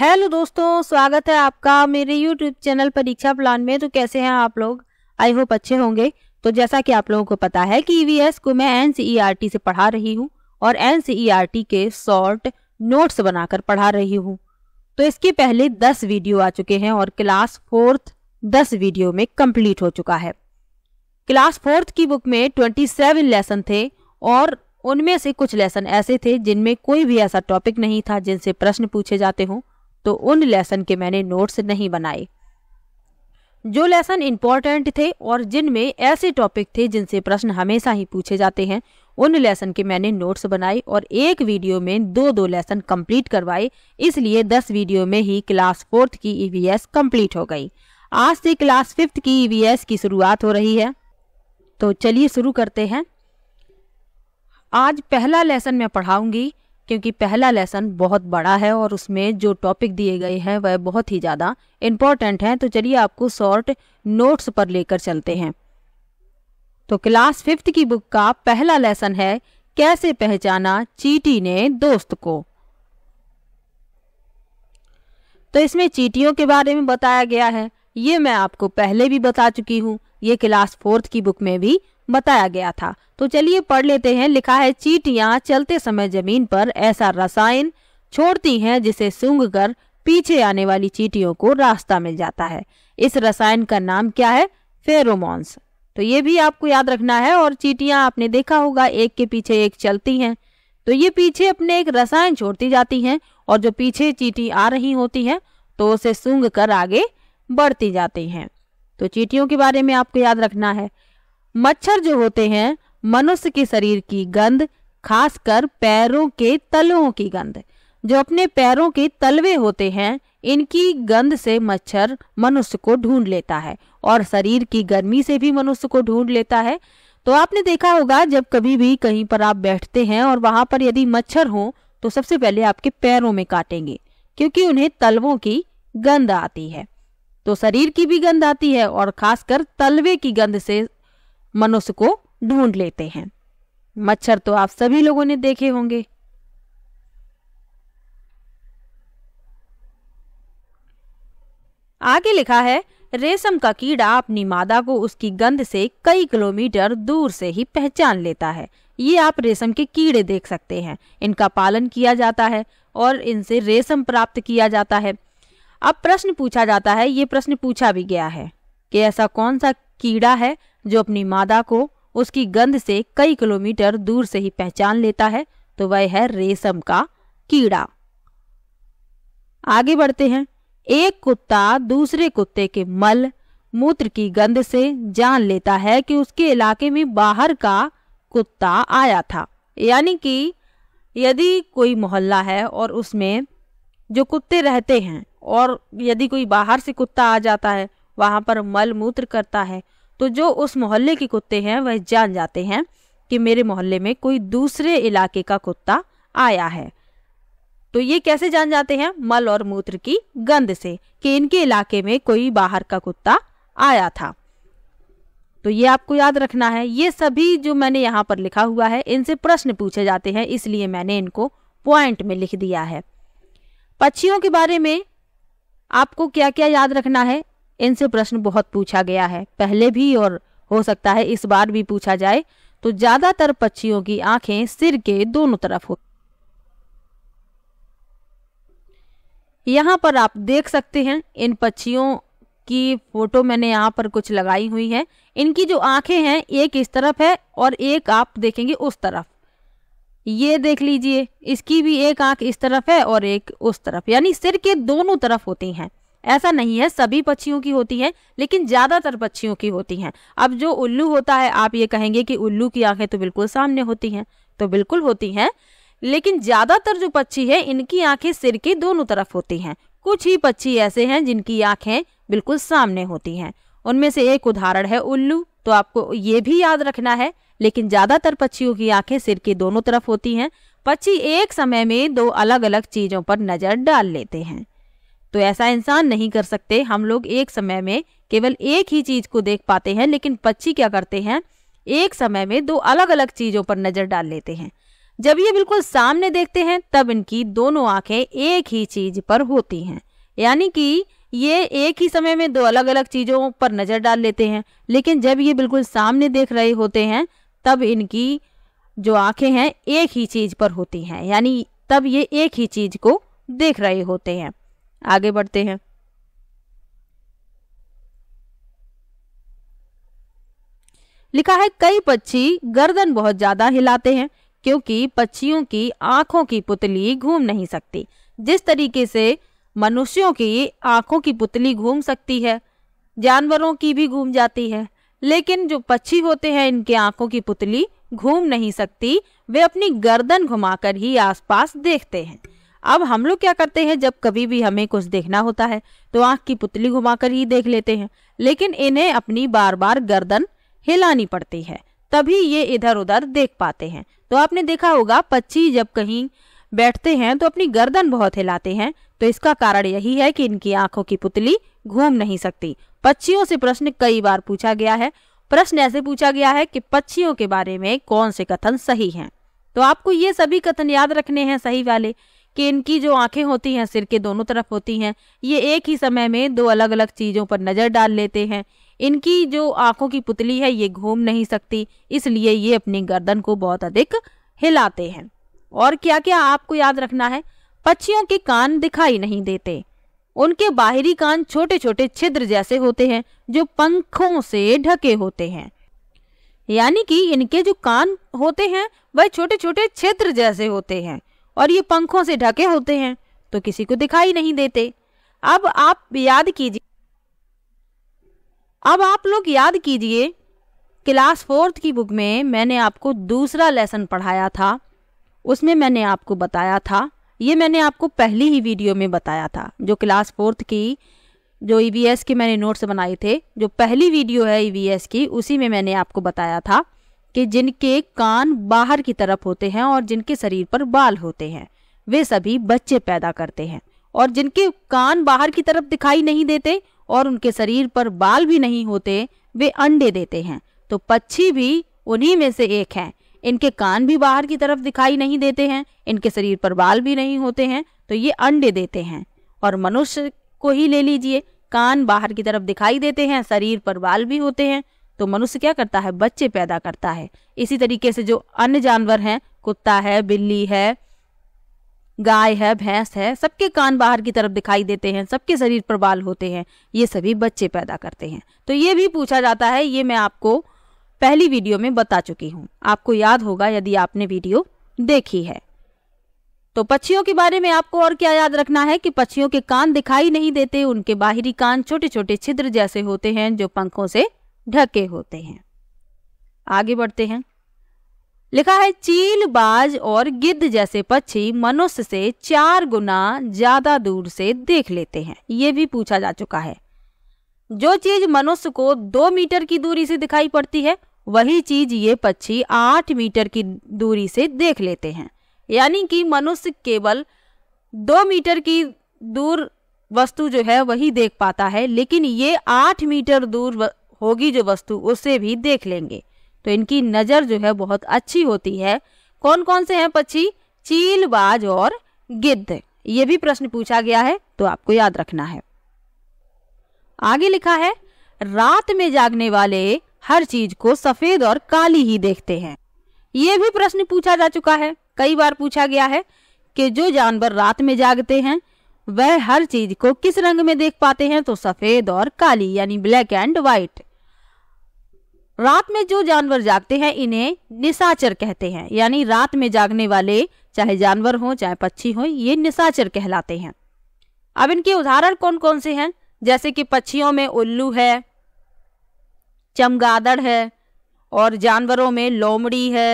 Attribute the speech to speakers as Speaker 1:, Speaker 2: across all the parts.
Speaker 1: hello दोस्तों स्वागत है आपका मेरे यूट्यूब चैनल परीक्षा प्लान में तो कैसे हैं आप लोग आई होप अच्छे होंगे तो जैसा कि आप लोगों को पता है कि ईवीएस e को मैं एनसीईआरटी e से पढ़ा रही हूँ और एनसीईआरटी e के शॉर्ट नोट्स बनाकर पढ़ा रही हूँ तो इसके पहले दस वीडियो आ चुके हैं और क्लास फोर्थ दस वीडियो में कम्प्लीट हो चुका है क्लास फोर्थ की बुक में ट्वेंटी सेवन लेसन थे और उनमें से कुछ लेसन ऐसे थे जिनमें कोई भी ऐसा टॉपिक नहीं था जिनसे प्रश्न पूछे जाते हों तो उन लेसन के मैंने नोट्स नहीं बनाए जो लेसन इंपॉर्टेंट थे और जिनमें ऐसे टॉपिक थे जिनसे प्रश्न हमेशा ही पूछे जाते हैं उन लेसन के मैंने नोट्स बनाए और एक वीडियो में दो दो लेसन कंप्लीट करवाए इसलिए दस वीडियो में ही क्लास फोर्थ की ईवीएस e कंप्लीट हो गई आज से क्लास फिफ्थ की ईवीएस e की शुरुआत हो रही है तो चलिए शुरू करते हैं आज पहला लेसन मैं पढ़ाऊंगी क्योंकि पहला लेसन बहुत बड़ा है और उसमें जो टॉपिक दिए गए हैं वह बहुत ही ज़्यादा इम्पॉर्टेंट हैं तो चलिए आपको शॉर्ट नोट्स पर लेकर चलते हैं तो क्लास फिफ्थ की बुक का पहला लेसन है कैसे पहचाना चीटी ने दोस्त को तो इसमें चीटियों के बारे में बताया गया है ये मैं आपको पहले भी बता चुकी हूँ ये क्लास फोर्थ की बुक में भी बताया गया था तो चलिए पढ़ लेते हैं लिखा है चीटियां चलते समय जमीन पर ऐसा रसायन छोड़ती हैं जिसे सूंघ कर पीछे आने वाली चीटियों को रास्ता मिल जाता है इस रसायन का नाम क्या है फेरोमोन्स तो ये भी आपको याद रखना है और चीटियां आपने देखा होगा एक के पीछे एक चलती हैं तो ये पीछे अपने एक रसायन छोड़ती जाती हैं और जो पीछे चीटी आ रही होती हैं तो उसे सूंघ कर आगे बढ़ती जाती हैं तो चीटियों के बारे में आपको याद रखना है मच्छर जो होते हैं मनुष्य के शरीर की गंध खासकर पैरों के तलवों की गंध जो अपने पैरों के तलवे होते हैं इनकी गंध से मच्छर मनुष्य को ढूंढ लेता है और शरीर की गर्मी से भी मनुष्य को ढूंढ लेता है तो आपने देखा होगा जब कभी भी कहीं पर आप बैठते हैं और वहां पर यदि मच्छर हो तो सबसे पहले आपके पैरों में काटेंगे क्योंकि उन्हें तलवों की गंध आती है तो शरीर की भी गंध आती है और खासकर तलवे की गंध से मनुष्य को ढूंढ लेते हैं मच्छर तो आप सभी लोगों ने देखे होंगे आगे लिखा है रेशम का कीड़ा अपनी मादा को उसकी गंध से कई किलोमीटर दूर से ही पहचान लेता है ये आप रेशम के कीड़े देख सकते हैं इनका पालन किया जाता है और इनसे रेशम प्राप्त किया जाता है अब प्रश्न पूछा जाता है ये प्रश्न पूछा भी गया है कि ऐसा कौन सा कीड़ा है जो अपनी मादा को उसकी गंध से कई किलोमीटर दूर से ही पहचान लेता है तो वह है रेशम का कीड़ा आगे बढ़ते हैं एक कुत्ता दूसरे कुत्ते के मल मूत्र की गंध से जान लेता है कि उसके इलाके में बाहर का कुत्ता आया था यानी कि यदि कोई मोहल्ला है और उसमें जो कुत्ते रहते हैं और यदि कोई बाहर से कुत्ता आ जाता है वहां पर मल मूत्र करता है तो जो उस मोहल्ले के कुत्ते हैं वह जान जाते हैं कि मेरे मोहल्ले में कोई दूसरे इलाके का कुत्ता आया है तो ये कैसे जान जाते हैं मल और मूत्र की गंध से कि इनके इलाके में कोई बाहर का कुत्ता आया था तो ये आपको याद रखना है ये सभी जो मैंने यहाँ पर लिखा हुआ है इनसे प्रश्न पूछे जाते हैं इसलिए मैंने इनको पॉइंट में लिख दिया है पक्षियों के बारे में आपको क्या क्या याद रखना है इनसे प्रश्न बहुत पूछा गया है पहले भी और हो सकता है इस बार भी पूछा जाए तो ज्यादातर पक्षियों की आंखें सिर के दोनों तरफ हो यहाँ पर आप देख सकते हैं इन पक्षियों की फोटो मैंने यहाँ पर कुछ लगाई हुई है इनकी जो आंखें हैं एक इस तरफ है और एक आप देखेंगे उस तरफ ये देख लीजिए इसकी भी एक आंख इस तरफ है और एक उस तरफ यानी सिर के दोनों तरफ होती हैं ऐसा नहीं है सभी पक्षियों की होती है लेकिन ज्यादातर पक्षियों की होती है अब जो उल्लू होता है आप ये कहेंगे कि उल्लू की आंखें तो बिल्कुल सामने होती हैं तो बिल्कुल होती हैं लेकिन ज्यादातर जो पक्षी है इनकी आंखें सिर की दोनों तरफ होती हैं कुछ ही पक्षी ऐसे हैं जिनकी आंखें बिल्कुल सामने होती हैं उनमें से एक उदाहरण है उल्लू तो आपको ये भी याद रखना है लेकिन ज्यादातर पक्षियों की आंखें सिर की दोनों तरफ होती हैं पक्षी एक समय में दो अलग अलग चीजों पर नजर डाल लेते हैं तो ऐसा इंसान नहीं कर सकते हम लोग एक समय में केवल एक ही चीज को देख पाते हैं लेकिन पक्षी क्या करते हैं एक समय में दो अलग अलग चीजों पर नजर डाल लेते हैं जब ये बिल्कुल सामने देखते हैं तब इनकी दोनों आंखें एक ही चीज पर होती हैं यानी कि ये एक ही समय में दो अलग अलग चीजों पर नजर डाल लेते हैं लेकिन जब ये बिल्कुल सामने देख रहे होते हैं तब इनकी जो आंखें हैं एक ही चीज पर होती हैं यानी तब ये एक ही चीज को देख रहे होते हैं आगे बढ़ते हैं लिखा है कई पक्षी गर्दन बहुत ज्यादा हिलाते हैं क्योंकि पक्षियों की आंखों की पुतली घूम नहीं सकती जिस तरीके से मनुष्यों की आंखों की पुतली घूम सकती है जानवरों की भी घूम जाती है लेकिन जो पक्षी होते हैं इनके आंखों की पुतली घूम नहीं सकती वे अपनी गर्दन घुमाकर ही आसपास देखते हैं अब हम लोग क्या करते हैं जब कभी भी हमें कुछ देखना होता है तो आंख की पुतली घुमाकर ही देख लेते हैं लेकिन इन्हें अपनी बार बार गर्दन हिलानी पड़ती है तभी ये इधर उधर देख पाते हैं तो आपने देखा होगा पक्षी जब कहीं बैठते हैं तो अपनी गर्दन बहुत हिलाते हैं तो इसका कारण यही है कि इनकी आंखों की पुतली घूम नहीं सकती पक्षियों से प्रश्न कई बार पूछा गया है प्रश्न ऐसे पूछा गया है कि पक्षियों के बारे में कौन से कथन सही हैं तो आपको ये सभी कथन याद रखने हैं सही वाले कि इनकी जो आंखें होती हैं सिर के दोनों तरफ होती हैं ये एक ही समय में दो अलग अलग चीज़ों पर नज़र डाल लेते हैं इनकी जो आंखों की पुतली है ये घूम नहीं सकती इसलिए ये अपनी गर्दन को बहुत अधिक हिलाते हैं और क्या क्या आपको याद रखना है पक्षियों के कान दिखाई नहीं देते उनके बाहरी कान छोटे छोटे छिद्र जैसे होते हैं जो पंखों से ढके होते हैं यानी कि इनके जो कान होते हैं वह छोटे छोटे छिद्र जैसे होते हैं और ये पंखों से ढके होते हैं तो किसी को दिखाई नहीं देते अब आप याद कीजिए अब आप लोग याद कीजिए क्लास फोर्थ की बुक में मैंने आपको दूसरा लेसन पढ़ाया था उसमें मैंने आपको बताया था ये मैंने आपको पहली ही वीडियो में बताया था जो क्लास फोर्थ की जो ई e के मैंने नोट्स बनाए थे जो पहली वीडियो है ई e की उसी में मैंने आपको बताया था कि जिनके कान बाहर की तरफ होते हैं और जिनके शरीर पर बाल होते हैं वे सभी बच्चे पैदा करते हैं और जिनके कान बाहर की तरफ दिखाई नहीं देते और उनके शरीर पर बाल भी नहीं होते वे अंडे देते हैं तो पक्षी भी उन्हीं में से एक है इनके कान भी बाहर की तरफ दिखाई नहीं देते हैं इनके शरीर पर बाल भी नहीं होते हैं तो ये अंडे देते हैं और मनुष्य को ही ले लीजिए कान बाहर की तरफ दिखाई देते हैं शरीर पर बाल भी होते हैं तो मनुष्य क्या करता है बच्चे पैदा करता है इसी तरीके से जो अन्य जानवर हैं कुत्ता है बिल्ली है गाय है भैंस है सबके कान बाहर की तरफ दिखाई देते हैं सबके शरीर पर बाल होते हैं ये सभी बच्चे पैदा करते हैं तो ये भी पूछा जाता है ये मैं आपको पहली वीडियो में बता चुकी हूँ आपको याद होगा यदि आपने वीडियो देखी है तो पक्षियों के बारे में आपको और क्या याद रखना है कि पक्षियों के कान दिखाई नहीं देते उनके बाहरी कान छोटे छोटे छिद्र जैसे होते हैं जो पंखों से ढके होते हैं आगे बढ़ते हैं लिखा है चील बाज और गिद्ध जैसे पक्षी मनुष्य से चार गुना ज्यादा दूर से देख लेते हैं ये भी पूछा जा चुका है जो चीज मनुष्य को दो मीटर की दूरी से दिखाई पड़ती है वही चीज ये पक्षी आठ मीटर की दूरी से देख लेते हैं यानी कि मनुष्य केवल दो मीटर की दूर वस्तु जो है वही देख पाता है लेकिन ये आठ मीटर दूर होगी जो वस्तु उसे भी देख लेंगे तो इनकी नज़र जो है बहुत अच्छी होती है कौन कौन से हैं पक्षी चील बाज और गिद्ध ये भी प्रश्न पूछा गया है तो आपको याद रखना है आगे लिखा है रात में जागने वाले हर चीज को सफेद और काली ही देखते हैं ये भी प्रश्न पूछा जा चुका है कई बार पूछा गया है कि जो जानवर रात में जागते हैं वह हर चीज को किस रंग में देख पाते हैं तो सफेद और काली यानी ब्लैक एंड व्हाइट रात में जो जानवर जागते हैं इन्हें निशाचर कहते हैं यानी रात में जागने वाले चाहे जानवर हो चाहे पक्षी हो ये निशाचर कहलाते हैं अब इनके उदाहरण कौन कौन से हैं जैसे कि पक्षियों में उल्लू है चमगादड़ है और जानवरों में लोमड़ी है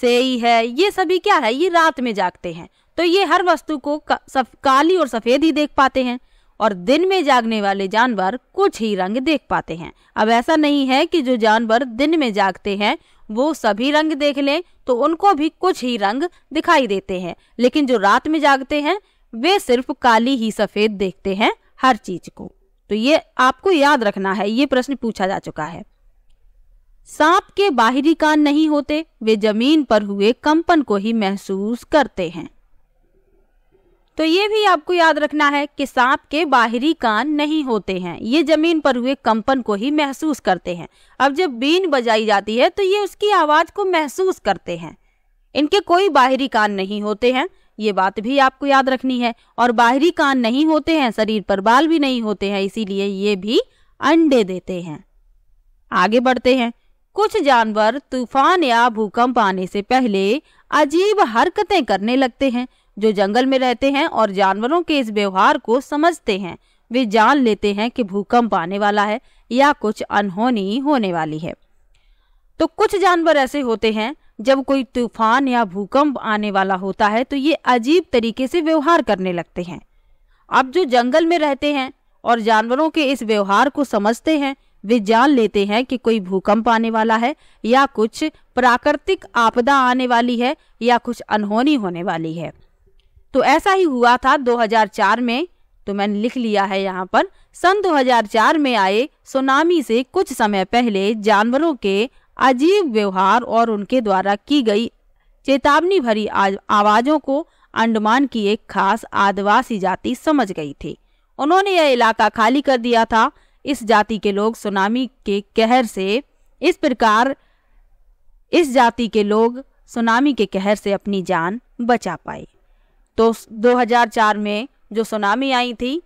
Speaker 1: सेई है ये सभी क्या है ये रात में जागते हैं तो ये हर वस्तु को का, काली और सफ़ेद ही देख पाते हैं और दिन में जागने वाले जानवर कुछ ही रंग देख पाते हैं अब ऐसा नहीं है कि जो जानवर दिन में जागते हैं वो सभी रंग देख लें तो उनको भी कुछ ही रंग दिखाई देते हैं लेकिन जो रात में जागते हैं वे सिर्फ काली ही सफेद देखते हैं हर चीज को तो ये आपको याद रखना है ये प्रश्न पूछा जा चुका है सांप के बाहरी कान नहीं होते वे जमीन पर हुए कंपन को ही महसूस करते हैं तो ये भी आपको याद रखना है कि सांप के बाहरी कान नहीं होते हैं ये जमीन पर हुए कंपन को ही महसूस करते हैं अब जब बीन बजाई जाती है तो ये उसकी आवाज को महसूस करते हैं इनके कोई बाहरी कान नहीं होते हैं ये बात भी आपको याद रखनी है और बाहरी कान नहीं होते हैं शरीर पर बाल भी नहीं होते हैं इसीलिए ये भी अंडे देते हैं आगे बढ़ते हैं कुछ जानवर तूफान या भूकंप आने से पहले अजीब हरकतें करने लगते हैं जो जंगल में रहते हैं और जानवरों के इस व्यवहार को समझते हैं वे जान लेते हैं कि भूकंप आने वाला है या कुछ अनहोनी होने वाली है तो कुछ जानवर ऐसे होते हैं जब कोई तूफान या भूकंप आने वाला होता है तो ये अजीब तरीके से व्यवहार करने लगते हैं अब जो जंगल में रहते हैं और जानवरों के इस व्यवहार को समझते हैं वे जान लेते हैं कि कोई भूकंप आने वाला है या कुछ प्राकृतिक आपदा आने वाली है या कुछ अनहोनी होने वाली है तो ऐसा ही हुआ था 2004 में तो मैंने लिख लिया है यहाँ पर सन 2004 में आए सुनामी से कुछ समय पहले जानवरों के अजीब व्यवहार और उनके द्वारा की गई चेतावनी भरी आवाजों को अंडमान की एक खास आदिवासी जाति समझ गई थी उन्होंने यह इलाका खाली कर दिया था इस जाति के लोग सुनामी के कहर से इस प्रकार इस जाति के लोग सुनामी के कहर से अपनी जान बचा पाए तो 2004 में जो सुनामी आई थी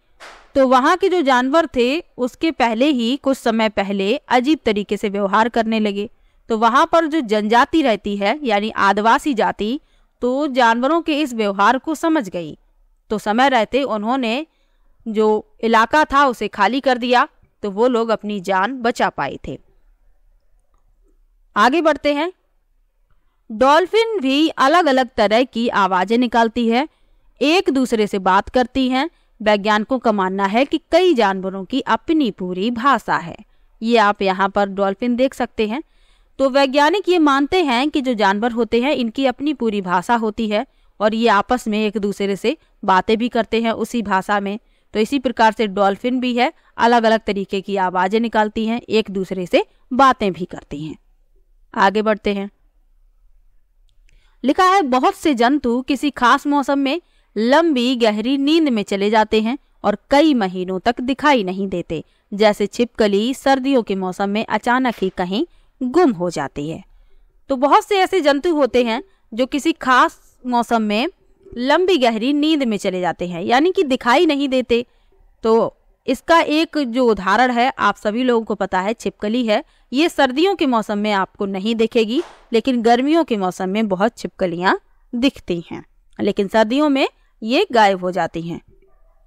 Speaker 1: तो वहाँ के जो जानवर थे उसके पहले ही कुछ समय पहले अजीब तरीके से व्यवहार करने लगे तो वहाँ पर जो जनजाति रहती है यानी आदिवासी जाति तो जानवरों के इस व्यवहार को समझ गई तो समय रहते उन्होंने जो इलाका था उसे खाली कर दिया तो वो लोग अपनी जान बचा पाए थे आगे बढ़ते हैं डॉल्फिन भी अलग अलग तरह की आवाज़ें निकालती है एक दूसरे से बात करती हैं वैज्ञानिकों का मानना है कि कई जानवरों की अपनी पूरी भाषा है ये आप यहाँ पर डॉल्फिन देख सकते हैं तो वैज्ञानिक ये मानते हैं कि जो जानवर होते हैं इनकी अपनी पूरी भाषा होती है और ये आपस में एक दूसरे से बातें भी करते हैं उसी भाषा में तो इसी प्रकार से डॉल्फिन भी है अलग अलग तरीके की आवाज़ें निकालती हैं एक दूसरे से बातें भी करती हैं आगे बढ़ते हैं लिखा है बहुत से जंतु किसी खास मौसम में लंबी गहरी नींद में चले जाते हैं और कई महीनों तक दिखाई नहीं देते जैसे छिपकली सर्दियों के मौसम में अचानक ही कहीं गुम हो जाती है तो बहुत से ऐसे जंतु होते हैं जो किसी खास मौसम में लंबी गहरी नींद में चले जाते हैं यानी कि दिखाई नहीं देते तो इसका एक जो उदाहरण है आप सभी लोगों को पता है छिपकली है ये सर्दियों के मौसम में आपको नहीं दिखेगी लेकिन गर्मियों के मौसम में बहुत छिपकलियाँ दिखती हैं लेकिन सर्दियों में ये गायब हो जाती हैं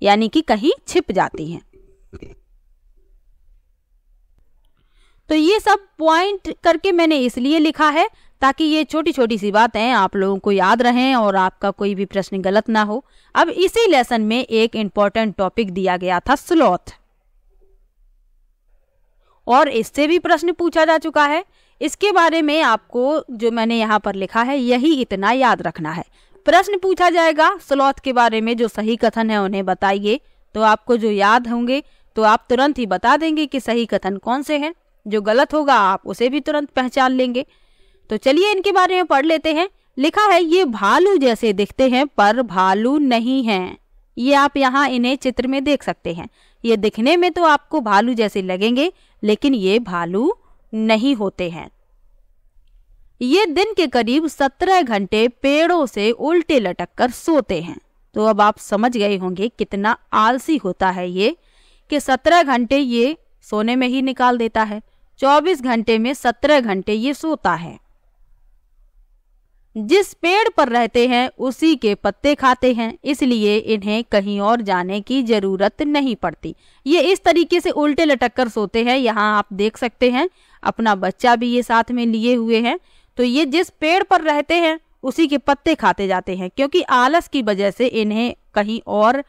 Speaker 1: यानी कि कहीं छिप जाती हैं तो ये सब पॉइंट करके मैंने इसलिए लिखा है ताकि ये छोटी छोटी सी बातें आप लोगों को याद रहें और आपका कोई भी प्रश्न गलत ना हो अब इसी लेसन में एक इंपॉर्टेंट टॉपिक दिया गया था स्लॉथ और इससे भी प्रश्न पूछा जा चुका है इसके बारे में आपको जो मैंने यहाँ पर लिखा है यही इतना याद रखना है प्रश्न पूछा जाएगा स्लॉथ के बारे में जो सही कथन है उन्हें बताइए तो आपको जो याद होंगे तो आप तुरंत ही बता देंगे कि सही कथन कौन से हैं जो गलत होगा आप उसे भी तुरंत पहचान लेंगे तो चलिए इनके बारे में पढ़ लेते हैं लिखा है ये भालू जैसे दिखते हैं पर भालू नहीं हैं ये आप यहाँ इन्हें चित्र में देख सकते हैं ये दिखने में तो आपको भालू जैसे लगेंगे लेकिन ये भालू नहीं होते हैं ये दिन के करीब सत्रह घंटे पेड़ों से उल्टे लटक कर सोते हैं तो अब आप समझ गए होंगे कितना आलसी होता है ये कि सत्रह घंटे ये सोने में ही निकाल देता है चौबीस घंटे में सत्रह घंटे ये सोता है जिस पेड़ पर रहते हैं उसी के पत्ते खाते हैं इसलिए इन्हें कहीं और जाने की जरूरत नहीं पड़ती ये इस तरीके से उल्टे लटक कर सोते हैं यहाँ आप देख सकते हैं अपना बच्चा भी ये साथ में लिए हुए हैं तो ये जिस पेड़ पर रहते हैं उसी के पत्ते खाते जाते हैं क्योंकि आलस की वजह से इन्हें कहीं और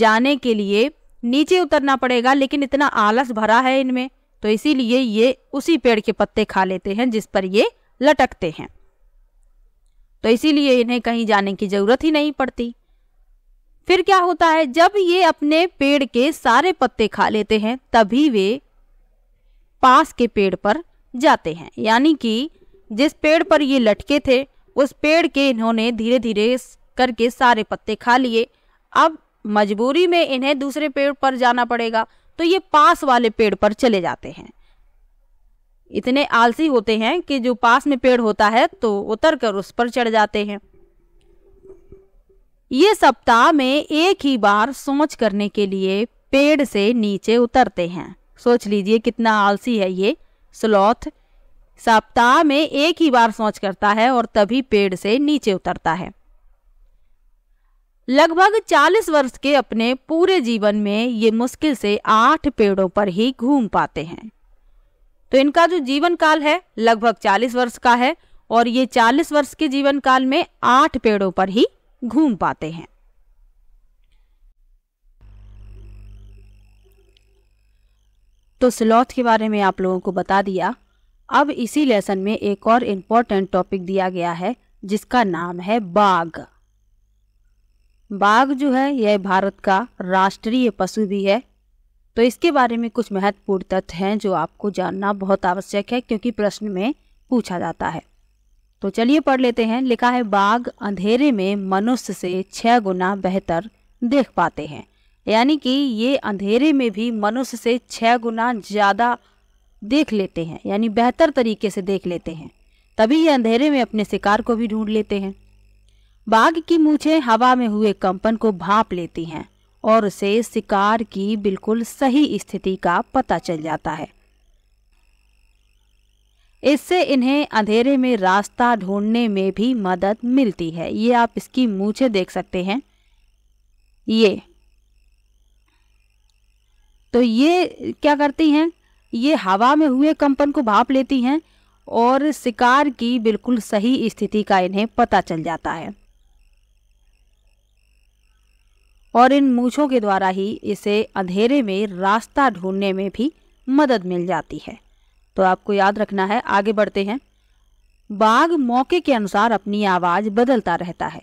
Speaker 1: जाने के लिए नीचे उतरना पड़ेगा लेकिन इतना आलस भरा है इनमें तो इसीलिए ये उसी पेड़ के पत्ते खा लेते हैं जिस पर ये लटकते हैं तो इसीलिए इन्हें कहीं जाने की जरूरत ही नहीं पड़ती फिर क्या होता है जब ये अपने पेड़ के सारे पत्ते खा लेते हैं तभी वे पास के पेड़ पर जाते हैं यानी कि जिस पेड़ पर ये लटके थे उस पेड़ के इन्होंने धीरे धीरे करके सारे पत्ते खा लिए अब मजबूरी में इन्हें दूसरे पेड़ पर जाना पड़ेगा तो ये पास वाले पेड़ पर चले जाते हैं इतने आलसी होते हैं कि जो पास में पेड़ होता है तो उतर कर उस पर चढ़ जाते हैं ये सप्ताह में एक ही बार सोच करने के लिए पेड़ से नीचे उतरते हैं सोच लीजिए कितना आलसी है ये स्लॉथ सप्ताह में एक ही बार सोच करता है और तभी पेड़ से नीचे उतरता है लगभग 40 वर्ष के अपने पूरे जीवन में ये मुश्किल से आठ पेड़ों पर ही घूम पाते हैं तो इनका जो जीवन काल है लगभग 40 वर्ष का है और ये 40 वर्ष के जीवन काल में आठ पेड़ों पर ही घूम पाते हैं तो स्लॉथ के बारे में आप लोगों को बता दिया अब इसी लेसन में एक और इम्पोर्टेंट टॉपिक दिया गया है जिसका नाम है बाघ बाघ जो है यह भारत का राष्ट्रीय पशु भी है तो इसके बारे में कुछ महत्वपूर्ण तथ्य हैं जो आपको जानना बहुत आवश्यक है क्योंकि प्रश्न में पूछा जाता है तो चलिए पढ़ लेते हैं लिखा है बाघ अंधेरे में मनुष्य से छः गुना बेहतर देख पाते हैं यानी कि ये अंधेरे में भी मनुष्य से छः गुना ज़्यादा देख लेते हैं यानी बेहतर तरीके से देख लेते हैं तभी ये अंधेरे में अपने शिकार को भी ढूंढ लेते हैं बाघ की मूछे हवा में हुए कंपन को भाप लेती हैं और उसे शिकार की बिल्कुल सही स्थिति का पता चल जाता है इससे इन्हें अंधेरे में रास्ता ढूंढने में भी मदद मिलती है ये आप इसकी मूछे देख सकते हैं ये तो ये क्या करती हैं ये हवा में हुए कंपन को भाप लेती हैं और शिकार की बिल्कुल सही स्थिति का इन्हें पता चल जाता है और इन मूछों के द्वारा ही इसे अंधेरे में रास्ता ढूंढने में भी मदद मिल जाती है तो आपको याद रखना है आगे बढ़ते हैं बाघ मौके के अनुसार अपनी आवाज़ बदलता रहता है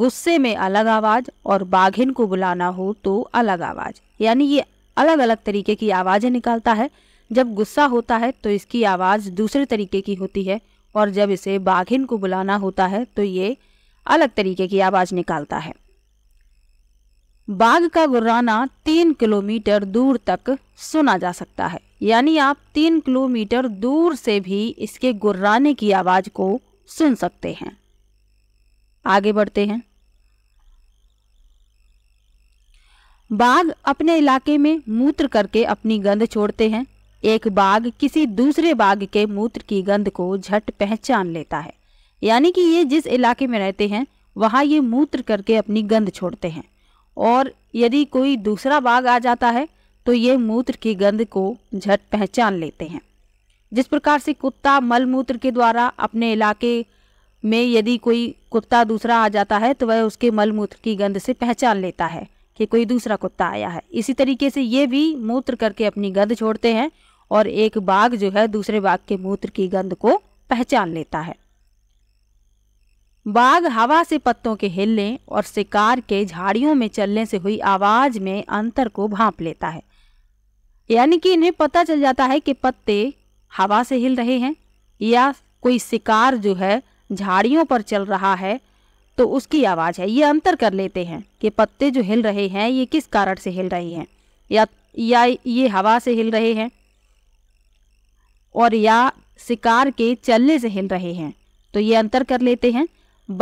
Speaker 1: गुस्से में अलग आवाज़ और बाघिन को बुलाना हो तो अलग आवाज़ यानी ये अलग अलग तरीके की आवाज़ें निकालता है जब गुस्सा होता है तो इसकी आवाज़ दूसरे तरीके की होती है और जब इसे बाघिन को बुलाना होता है तो ये अलग तरीके की आवाज़ निकालता है बाघ का गुर्राना तीन किलोमीटर दूर तक सुना जा सकता है यानी आप तीन किलोमीटर दूर से भी इसके गुर्राने की आवाज़ को सुन सकते हैं आगे बढ़ते हैं बाघ अपने इलाके में मूत्र करके अपनी गंध छोड़ते हैं एक बाघ किसी दूसरे बाघ के मूत्र की गंध को झट पहचान लेता है यानी कि ये जिस इलाके में रहते हैं वहाँ ये मूत्र करके अपनी गंध छोड़ते हैं और यदि कोई दूसरा बाघ आ जाता है तो ये मूत्र की गंध को झट पहचान लेते हैं जिस प्रकार से कुत्ता मल मूत्र के द्वारा अपने इलाके में यदि कोई कुत्ता दूसरा आ जाता है तो वह उसके मल मूत्र की गंध से पहचान लेता है कि कोई दूसरा कुत्ता आया है इसी तरीके से ये भी मूत्र करके अपनी गंध छोड़ते हैं और एक बाघ जो है दूसरे बाघ के मूत्र की गंध को पहचान लेता है बाघ हवा से पत्तों के हिलने और शिकार के झाड़ियों में चलने से हुई आवाज में अंतर को भांप लेता है यानी कि इन्हें पता चल जाता है कि पत्ते हवा से हिल रहे हैं या कोई शिकार जो है झाड़ियों पर चल रहा है तो उसकी आवाज़ है ये अंतर कर लेते हैं कि पत्ते जो हिल रहे हैं ये किस कारण से हिल रहे हैं या या ये हवा से हिल रहे हैं और या शिकार के चलने से हिल रहे हैं तो ये अंतर कर लेते हैं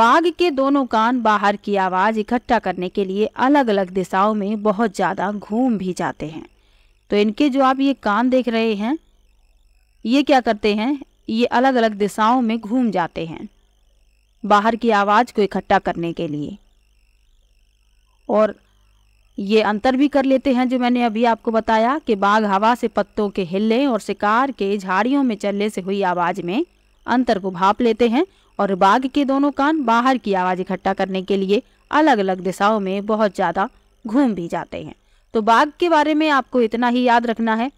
Speaker 1: बाघ के दोनों कान बाहर की आवाज़ इकट्ठा करने के लिए अलग अलग दिशाओं में बहुत ज़्यादा घूम भी जाते हैं तो इनके जो आप ये कान देख रहे हैं ये क्या करते हैं ये अलग अलग दिशाओं में घूम जाते हैं बाहर की आवाज़ को इकट्ठा करने के लिए और ये अंतर भी कर लेते हैं जो मैंने अभी आपको बताया कि बाघ हवा से पत्तों के हिलने और शिकार के झाड़ियों में चलने से हुई आवाज़ में अंतर को भाप लेते हैं और बाघ के दोनों कान बाहर की आवाज़ इकट्ठा करने के लिए अलग अलग दिशाओं में बहुत ज़्यादा घूम भी जाते हैं तो बाघ के बारे में आपको इतना ही याद रखना है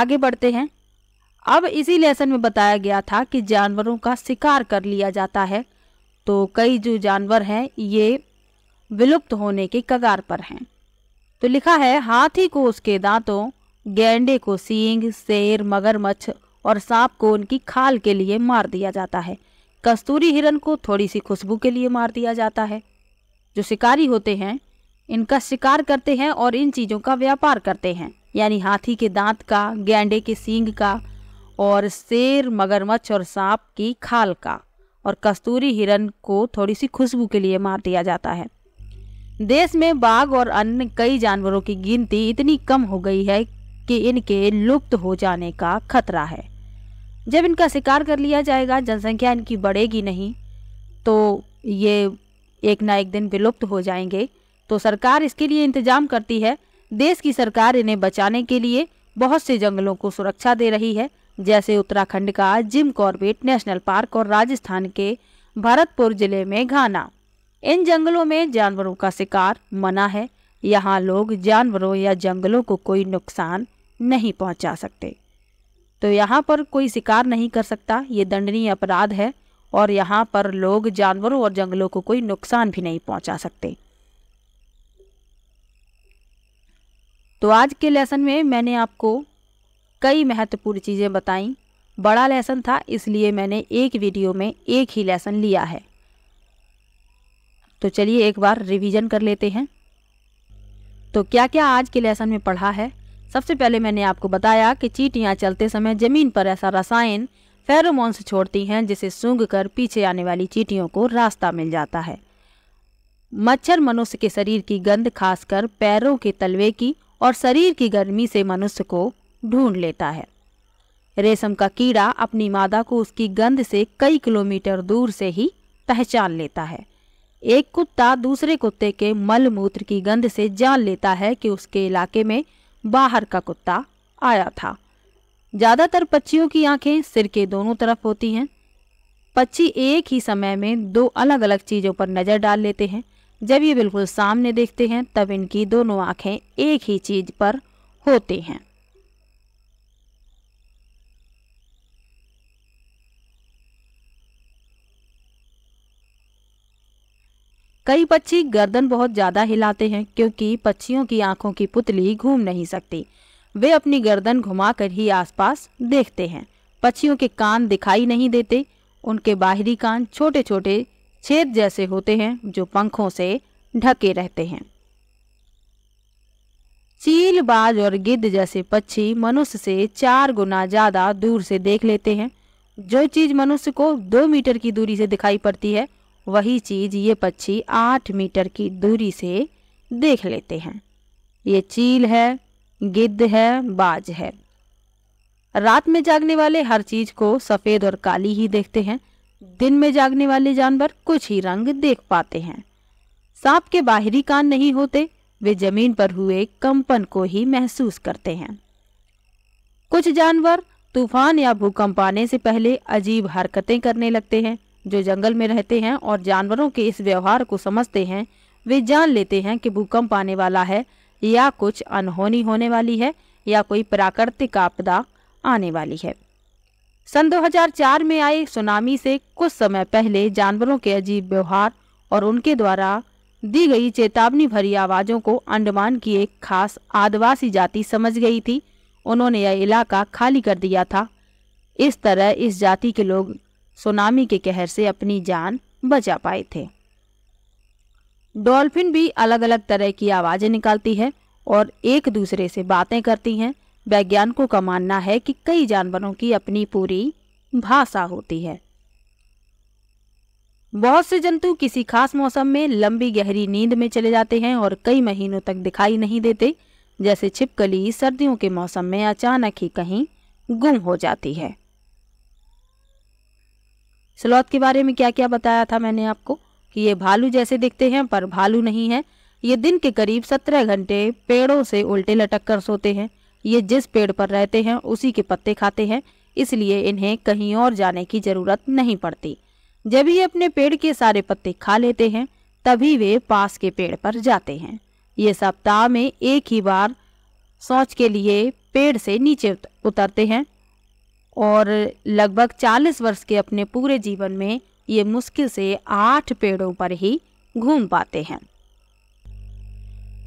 Speaker 1: आगे बढ़ते हैं अब इसी लेसन में बताया गया था कि जानवरों का शिकार कर लिया जाता है तो कई जो जानवर हैं ये विलुप्त होने के कगार पर हैं तो लिखा है हाथी को उसके दांतों गेंडे को सींग शेर मगरमच्छ और सांप को उनकी खाल के लिए मार दिया जाता है कस्तूरी हिरन को थोड़ी सी खुशबू के लिए मार दिया जाता है जो शिकारी होते हैं इनका शिकार करते हैं और इन चीज़ों का व्यापार करते हैं यानी हाथी के दांत का गेंडे के सींग का और शेर मगरमच्छ और सांप की खाल का और कस्तूरी हिरन को थोड़ी सी खुशबू के लिए मार दिया जाता है देश में बाघ और अन्य कई जानवरों की गिनती इतनी कम हो गई है कि इनके लुप्त हो जाने का खतरा है जब इनका शिकार कर लिया जाएगा जनसंख्या इनकी बढ़ेगी नहीं तो ये एक ना एक दिन विलुप्त हो जाएंगे तो सरकार इसके लिए इंतजाम करती है देश की सरकार इन्हें बचाने के लिए बहुत से जंगलों को सुरक्षा दे रही है जैसे उत्तराखंड का जिम कॉर्बेट नेशनल पार्क और राजस्थान के भरतपुर जिले में घाना इन जंगलों में जानवरों का शिकार मना है यहाँ लोग जानवरों या जंगलों को कोई नुकसान नहीं पहुँचा सकते तो यहाँ पर कोई शिकार नहीं कर सकता ये दंडनीय अपराध है और यहाँ पर लोग जानवरों और जंगलों को कोई नुकसान भी नहीं पहुँचा सकते तो आज के लेसन में मैंने आपको कई महत्वपूर्ण चीज़ें बताई बड़ा लेसन था इसलिए मैंने एक वीडियो में एक ही लेसन लिया है तो चलिए एक बार रिवीजन कर लेते हैं तो क्या क्या आज के लेसन में पढ़ा है सबसे पहले मैंने आपको बताया कि चीटियाँ चलते समय ज़मीन पर ऐसा रसायन फेरोमोन्स छोड़ती हैं जिसे सूंघ कर पीछे आने वाली चीटियों को रास्ता मिल जाता है मच्छर मनुष्य के शरीर की गंध खासकर पैरों के तलवे की और शरीर की गर्मी से मनुष्य को ढूंढ लेता है रेशम का कीड़ा अपनी मादा को उसकी गंध से कई किलोमीटर दूर से ही पहचान लेता है एक कुत्ता दूसरे कुत्ते के मल मूत्र की गंध से जान लेता है कि उसके इलाके में बाहर का कुत्ता आया था ज़्यादातर पक्षियों की आंखें सिर के दोनों तरफ होती हैं पक्षी एक ही समय में दो अलग अलग चीज़ों पर नज़र डाल लेते हैं जब ये बिल्कुल सामने देखते हैं तब इनकी दोनों आंखें एक ही चीज़ पर होती हैं कई पक्षी गर्दन बहुत ज्यादा हिलाते हैं क्योंकि पक्षियों की आंखों की पुतली घूम नहीं सकती वे अपनी गर्दन घुमाकर ही आसपास देखते हैं पक्षियों के कान दिखाई नहीं देते उनके बाहरी कान छोटे छोटे छेद जैसे होते हैं जो पंखों से ढके रहते हैं चील बाज और गिद्ध जैसे पक्षी मनुष्य से चार गुना ज्यादा दूर से देख लेते हैं जो चीज मनुष्य को दो मीटर की दूरी से दिखाई पड़ती है वही चीज ये पक्षी आठ मीटर की दूरी से देख लेते हैं ये चील है गिद्ध है बाज है रात में जागने वाले हर चीज को सफेद और काली ही देखते हैं दिन में जागने वाले जानवर कुछ ही रंग देख पाते हैं सांप के बाहरी कान नहीं होते वे जमीन पर हुए कंपन को ही महसूस करते हैं कुछ जानवर तूफान या भूकंप आने से पहले अजीब हरकतें करने लगते हैं जो जंगल में रहते हैं और जानवरों के इस व्यवहार को समझते हैं वे जान लेते हैं कि भूकंप आने वाला है या कुछ अनहोनी होने वाली है या कोई प्राकृतिक आपदा आने वाली है सन 2004 में आई सुनामी से कुछ समय पहले जानवरों के अजीब व्यवहार और उनके द्वारा दी गई चेतावनी भरी आवाज़ों को अंडमान की एक खास आदिवासी जाति समझ गई थी उन्होंने यह इलाका खाली कर दिया था इस तरह इस जाति के लोग सुनामी के कहर से अपनी जान बचा पाए थे डॉल्फिन भी अलग अलग तरह की आवाज़ें निकालती है और एक दूसरे से बातें करती हैं वैज्ञानिकों का मानना है कि कई जानवरों की अपनी पूरी भाषा होती है बहुत से जंतु किसी खास मौसम में लंबी गहरी नींद में चले जाते हैं और कई महीनों तक दिखाई नहीं देते जैसे छिपकली सर्दियों के मौसम में अचानक ही कहीं गुम हो जाती है स्लॉथ के बारे में क्या क्या बताया था मैंने आपको कि ये भालू जैसे दिखते हैं पर भालू नहीं है ये दिन के करीब सत्रह घंटे पेड़ों से उल्टे लटक कर सोते हैं ये जिस पेड़ पर रहते हैं उसी के पत्ते खाते हैं इसलिए इन्हें कहीं और जाने की जरूरत नहीं पड़ती जब ये अपने पेड़ के सारे पत्ते खा लेते हैं तभी वे पास के पेड़ पर जाते हैं ये सप्ताह में एक ही बार सोच के लिए पेड़ से नीचे उतरते हैं और लगभग 40 वर्ष के अपने पूरे जीवन में ये मुश्किल से आठ पेड़ों पर ही घूम पाते हैं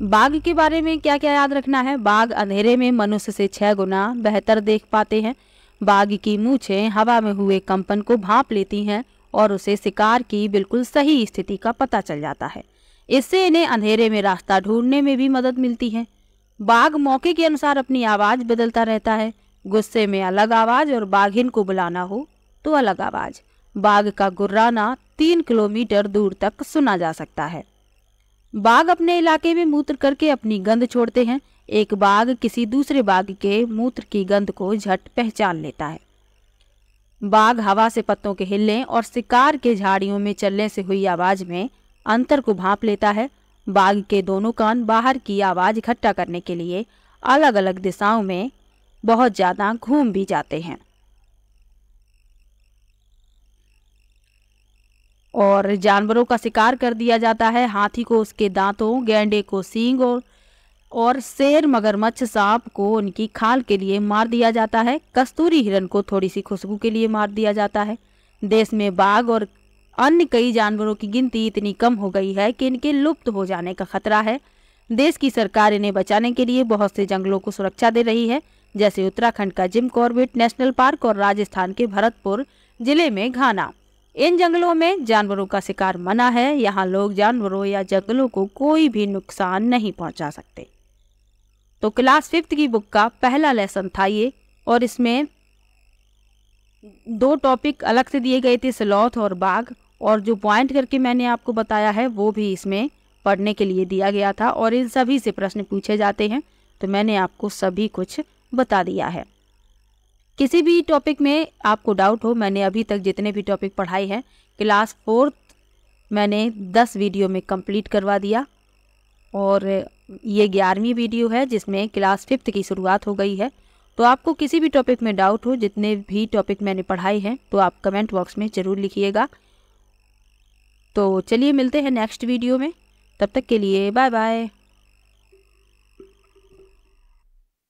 Speaker 1: बाघ के बारे में क्या क्या याद रखना है बाघ अंधेरे में मनुष्य से छह गुना बेहतर देख पाते हैं बाघ की मूछें हवा में हुए कंपन को भाप लेती हैं और उसे शिकार की बिल्कुल सही स्थिति का पता चल जाता है इससे इन्हें अंधेरे में रास्ता ढूंढने में भी मदद मिलती है बाघ मौके के अनुसार अपनी आवाज बदलता रहता है गुस्से में अलग आवाज और बाघिन को बुलाना हो तो अलग आवाज बाघ का गुर्राना तीन किलोमीटर दूर तक सुना जा सकता है बाघ अपने इलाके में मूत्र करके अपनी गंध छोड़ते हैं एक बाघ किसी दूसरे बाघ के मूत्र की गंध को झट पहचान लेता है बाघ हवा से पत्तों के हिलने और शिकार के झाड़ियों में चलने से हुई आवाज में अंतर को भाप लेता है बाघ के दोनों कान बाहर की आवाज इकट्ठा करने के लिए अलग अलग दिशाओं में बहुत ज़्यादा घूम भी जाते हैं और जानवरों का शिकार कर दिया जाता है हाथी को उसके दांतों गेंडे को सींग और और शेर मगरमच्छ सांप को उनकी खाल के लिए मार दिया जाता है कस्तूरी हिरन को थोड़ी सी खुशबू के लिए मार दिया जाता है देश में बाघ और अन्य कई जानवरों की गिनती इतनी कम हो गई है कि इनके लुप्त हो जाने का खतरा है देश की सरकार इन्हें बचाने के लिए बहुत से जंगलों को सुरक्षा दे रही है जैसे उत्तराखंड का जिम कॉर्बिट नेशनल पार्क और राजस्थान के भरतपुर जिले में घाना इन जंगलों में जानवरों का शिकार मना है यहाँ लोग जानवरों या जंगलों को कोई भी नुकसान नहीं पहुंचा सकते तो क्लास फिफ्थ की बुक का पहला लेसन था ये और इसमें दो टॉपिक अलग से दिए गए थे स्लॉथ और बाघ और जो पॉइंट करके मैंने आपको बताया है वो भी इसमें पढ़ने के लिए दिया गया था और इन सभी से प्रश्न पूछे जाते हैं तो मैंने आपको सभी कुछ बता दिया है किसी भी टॉपिक में आपको डाउट हो मैंने अभी तक जितने भी टॉपिक पढ़ाए हैं क्लास फोर्थ मैंने दस वीडियो में कंप्लीट करवा दिया और ये ग्यारहवीं वीडियो है जिसमें क्लास फिफ्थ की शुरुआत हो गई है तो आपको किसी भी टॉपिक में डाउट हो जितने भी टॉपिक मैंने पढ़ाई हैं तो आप कमेंट बॉक्स में ज़रूर लिखिएगा तो चलिए मिलते हैं नेक्स्ट वीडियो में तब तक के लिए बाय बाय